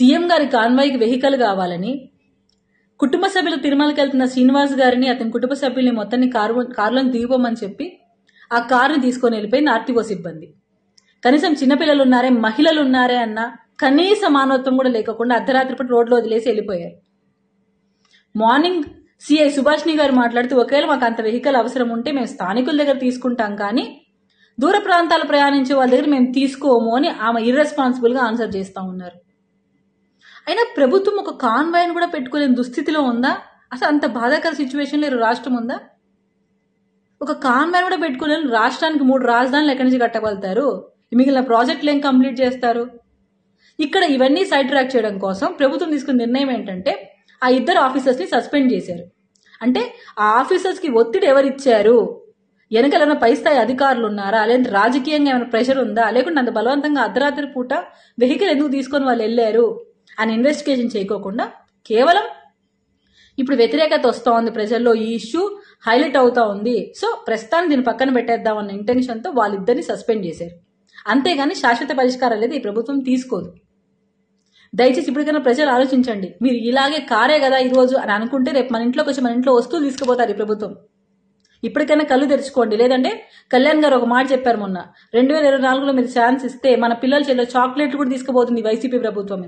CM గారి కాన్వాయ్కి vehicle కావాలని కుటుంబ సభ్యులు తిరుమలకి వెళ్తున్న శ్రీనివాస్ గారిని అతని కుటుంబ సభ్యుల్ని మొత్తాన్ని కారు కారులోని దిగిపోమని చెప్పి ఆ కారుని తీసుకొని వెళ్ళిపోయి ఆర్టీఓ సిబ్బంది కనీసం చిన్నపిల్లలు ఉన్నారే మహిళలు ఉన్నారే అన్న కనీస మానవత్వం కూడా లేకుండా అర్ధరాత్రి రోడ్లో వదిలేసి వెళ్ళిపోయారు మార్నింగ్ సిఐ సుభాష్ని గారు మాట్లాడుతూ ఒకవేళ మాకు అంత వెహికల్ అవసరం ఉంటే మేము స్థానికుల దగ్గర తీసుకుంటాం కానీ దూర ప్రాంతాలు ప్రయాణించే వాళ్ళ దగ్గర మేము తీసుకోము అని ఆమె ఇర్రెస్పాన్సిబుల్గా ఆన్సర్ చేస్తూ ఉన్నారు అయినా ప్రభుత్వం ఒక కాన్వాయ్ని కూడా పెట్టుకోలేని దుస్థితిలో ఉందా అసలు అంత బాధాకర లేరు రాష్ట్రం ఉందా ఒక కాన్వాయ్ కూడా పెట్టుకోలేని రాష్ట్రానికి మూడు రాజధానులు ఎక్కడి నుంచి కట్టగలుగుతారు మిగిలిన ప్రాజెక్టులు ఏం కంప్లీట్ చేస్తారు ఇక్కడ ఇవన్నీ సైడ్ ట్రాక్ చేయడం కోసం ప్రభుత్వం తీసుకున్న నిర్ణయం ఏంటంటే ఆ ఇద్దరు ఆఫీసర్స్ని సస్పెండ్ చేశారు అంటే ఆ ఆఫీసర్స్కి ఒత్తిడి ఎవరిచ్చారు వెనకాల ఏమైనా పై స్థాయి అధికారులు ఉన్నారా లేదంటే రాజకీయంగా ఏమైనా ప్రెషర్ ఉందా లేకుంటే అంత బలవంతంగా అర్ధరాత్రి పూట వెహికల్ ఎందుకు తీసుకొని వాళ్ళు వెళ్ళారు అని ఇన్వెస్టిగేషన్ చేయకోకుండా కేవలం ఇప్పుడు వ్యతిరేకత వస్తూ ఉంది ప్రజల్లో ఈ ఇష్యూ హైలైట్ అవుతా ఉంది సో ప్రస్తుతాన్ని దీని పక్కన పెట్టేద్దామన్న ఇంటెన్షన్తో వాళ్ళిద్దరిని సస్పెండ్ చేశారు అంతేగాని శాశ్వత పరిష్కారం లేదు ఈ ప్రభుత్వం తీసుకోదు దయచేసి ఇప్పటికైనా ప్రజలు ఆలోచించండి మీరు ఇలాగే కారే కదా ఈరోజు అని అనుకుంటే రేపు మన ఇంట్లోకి వచ్చి మన ఇంట్లో వస్తువులు తీసుకుపోతారు ఈ ప్రభుత్వం ఇప్పటికైనా కళ్ళు తెరుచుకోండి లేదంటే కళ్యాణ్ గారు ఒక మాట చెప్పారు మొన్న రెండు వేల ఇరవై నాలుగులో మీరు ఛాన్స్ ఇస్తే మన పిల్లల చేతిలో చాక్లెట్లు కూడా తీసుకుపోతుంది వైసీపీ ప్రభుత్వం